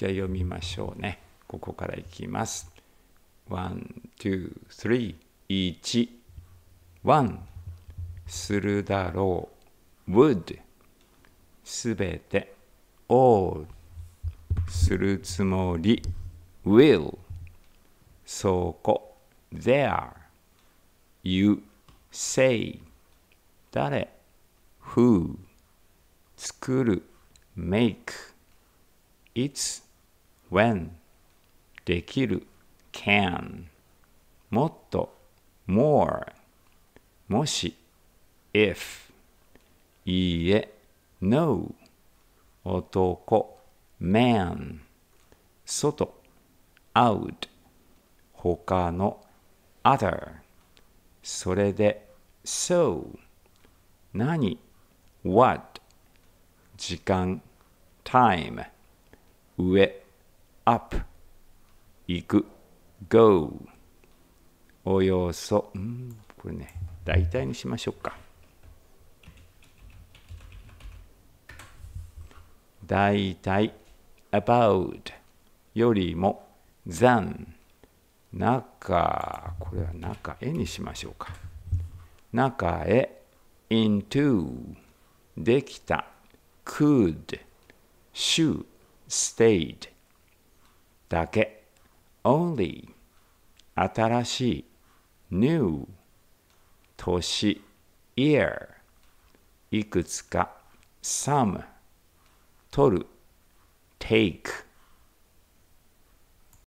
じゃあ読みましょうね。ここからいきます。1 2 one。するだろう would すべて all するつもり will そこ there you say 誰 who 作る make いつ when できる can もっと more もし if いいえ no 男 man 外 out 他の other それで so 何 what 時間 time 上 up 行く go およそ、うん、これね大体にしましょうか大体 about よりも than 中これは中へにしましょうか中へ into できた could should stayed だけ only 新しい new 年 year いくつか some 取る take